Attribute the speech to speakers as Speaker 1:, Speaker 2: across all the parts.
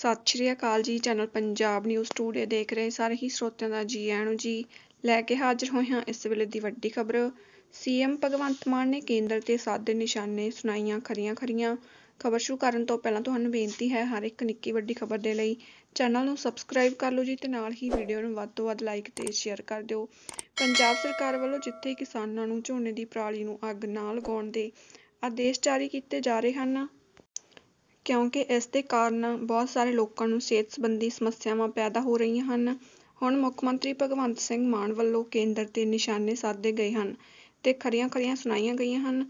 Speaker 1: ਸਤਿ ਸ਼੍ਰੀ ਅਕਾਲ ਜੀ channel Punjab news today ਦੇਖ ਰਹੇ ਸਾਰੇ ਹੀ ਸਰੋਤਿਆਂ ਦਾ ਜੀ ਆਇਆਂ ਨੂੰ ਜੀ ਲੈ ਕੇ ਹਾਜ਼ਰ ਹੋਏ ਹਾਂ ਇਸ ਵੇਲੇ ਦੀ ਵੱਡੀ ਖਬਰ ਸੀਐਮ ਭਗਵੰਤ ਮਾਨ ਨੇ ਕੇਂਦਰ ਤੇ ਸਾਦੇ ਨਿਸ਼ਾਨੇ ਸੁਣਾਈਆਂ ਖਰੀਆਂ ਖਰੀਆਂ ਖਬਰ ਸ਼ੁਰੂ ਕਰਨ ਤੋਂ ਪਹਿਲਾਂ ਤੁਹਾਨੂੰ ਬੇਨਤੀ ਹੈ ਹਰ ਇੱਕ ਨਿੱਕੀ ਵੱਡੀ ਖਬਰ ਦੇ ਲਈ ਚੈਨਲ ਨੂੰ ਸਬਸਕ੍ਰਾਈਬ ਕਰ ਲਓ ਜੀ ਤੇ ਨਾਲ ਹੀ ਵੀਡੀਓ ਨੂੰ ਵੱਧ ਤੋਂ ਵੱਧ ਲਾਈਕ ਤੇ ਸ਼ੇਅਰ ਕਰ ਦਿਓ ਪੰਜਾਬ ਸਰਕਾਰ ਵੱਲੋਂ ਜਿੱਥੇ ਕਿਸਾਨਾਂ ਨੂੰ ਝੋਨੇ ਦੀ ਪਰਾਲੀ ਨੂੰ ਅੱਗ ਨਾ ਲਗਾਉਣ ਦੇ ਆਦੇਸ਼ ਜਾਰੀ ਕੀਤੇ ਜਾ ਰਹੇ ਹਨ ਕਿਉਂਕਿ ਇਸ ਦੇ ਕਾਰਨ ਬਹੁਤ ਸਾਰੇ ਲੋਕਾਂ ਨੂੰ ਸਿਹਤ ਸੰਬੰਧੀ ਸਮੱਸਿਆਵਾਂ ਪੈਦਾ ਹੋ ਰਹੀਆਂ ਹਨ ਹੁਣ ਮੁੱਖ ਮੰਤਰੀ ਭਗਵੰਤ ਸਿੰਘ ਮਾਨ ਵੱਲੋਂ ਕੇਂਦਰ 'ਤੇ ਨਿਸ਼ਾਨੇ ਸਾਧੇ ਗਏ ਹਨ ਤੇ ਖਰੀਆਂ ਖਰੀਆਂ ਸੁਣਾਈਆਂ ਗਈਆਂ ਹਨ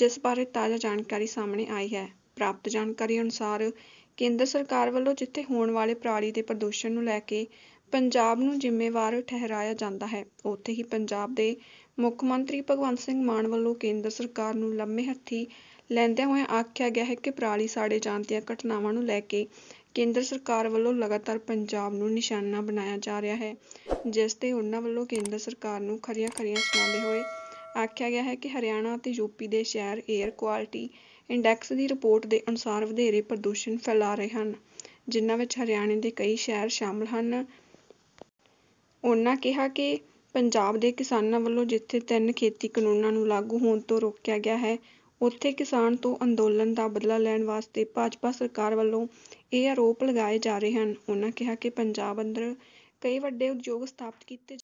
Speaker 1: ਜਿਸ ਬਾਰੇ ਤਾਜ਼ਾ ਜਾਣਕਾਰੀ ਸਾਹਮਣੇ ਆਈ ਹੈ ਪ੍ਰਾਪਤ ਜਾਣਕਾਰੀ ਅਨੁਸਾਰ ਕੇਂਦਰ ਸਰਕਾਰ ਵੱਲੋਂ ਜਿੱਥੇ ਹੋਣ ਵਾਲੇ ਪਰਾਲੀ ਦੇ ਪ੍ਰਦੂਸ਼ਣ ਨੂੰ ਲੈ ਕੇ ਪੰਜਾਬ ਨੂੰ ਜ਼ਿੰਮੇਵਾਰ ਠਹਿਰਾਇਆ ਜਾਂਦਾ ਹੈ ਉੱਥੇ ਹੀ ਪੰਜਾਬ ਦੇ ਮੁੱਖ ਮੰਤਰੀ ਭਗਵੰਤ ਸਿੰਘ ਮਾਨ ਵੱਲੋਂ ਕੇਂਦਰ ਸਰਕਾਰ ਨੂੰ ਲੰਮੇ ਹੱਥੀ ਲੈਂਦਿਆਂ ਹੋਇਆਂ ਆਖਿਆ ਗਿਆ ਹੈ ਕਿ ਪਰਾਲੀ ਸਾੜੇ ਜਾਣ ਦੀਆਂ ਘਟਨਾਵਾਂ ਨੂੰ ਲੈ ਕੇ ਕੇਂਦਰ ਸਰਕਾਰ ਵੱਲੋਂ ਲਗਾਤਾਰ ਪੰਜਾਬ ਨੂੰ ਨਿਸ਼ਾਨਾ ਬਣਾਇਆ ਜਾ ਰਿਹਾ ਹੈ ਜਿਸ ਤੇ ਉਹਨਾਂ ਵੱਲੋਂ ਕੇਂਦਰ ਸਰਕਾਰ ਨੂੰ ਖਰੀਆਂ-ਖਰੀਆਂ ਸੁਣਾਉਂਦੇ ਹੋਏ ਆਖਿਆ ਗਿਆ ਹੈ ਕਿ ਹਰਿਆਣਾ ਅਤੇ ਯੂਪੀ ਦੇ ਸ਼ਹਿਰ 에ਅਰ ਕੁਆਲਿਟੀ ਇੰਡੈਕਸ ਦੀ ਰਿਪੋਰਟ ਦੇ ਅਨੁਸਾਰ ਵਧੇਰੇ ਪ੍ਰਦੂਸ਼ਣ ਫੈਲਾ ਰਹੇ ਹਨ ਜਿਨ੍ਹਾਂ ਵਿੱਚ ਹਰਿਆਣੇ ਦੇ ਕਈ ਸ਼ਹਿਰ ਸ਼ਾਮਲ ਹਨ ਉਹਨਾਂ ਕਿਹਾ ਕਿ ਪੰਜਾਬ ਦੇ ਕਿਸਾਨਾਂ ਵੱਲੋਂ ਜਿੱਥੇ ਤਿੰਨ ਖੇਤੀ ਕਾਨੂੰਨਾਂ ਨੂੰ ਲਾਗੂ ਹੋਣ ਤੋਂ ਰੋਕਿਆ ਗਿਆ ਹੈ ਉੱਥੇ ਕਿਸਾਨ ਤੋਂ ਅੰਦੋਲਨ ਦਾ ਬਦਲਾ ਲੈਣ ਵਾਸਤੇ ਭਾਜਪਾ ਸਰਕਾਰ ਵੱਲੋਂ ਇਹ ਆਰੋਪ ਲਗਾਏ ਜਾ ਰਹੇ ਹਨ ਉਹਨਾਂ ਕਿਹਾ ਕਿ ਪੰਜਾਬ ਅੰਦਰ ਕਈ ਵੱਡੇ ਉਦਯੋਗ ਸਥਾਪਿਤ ਕੀਤੇ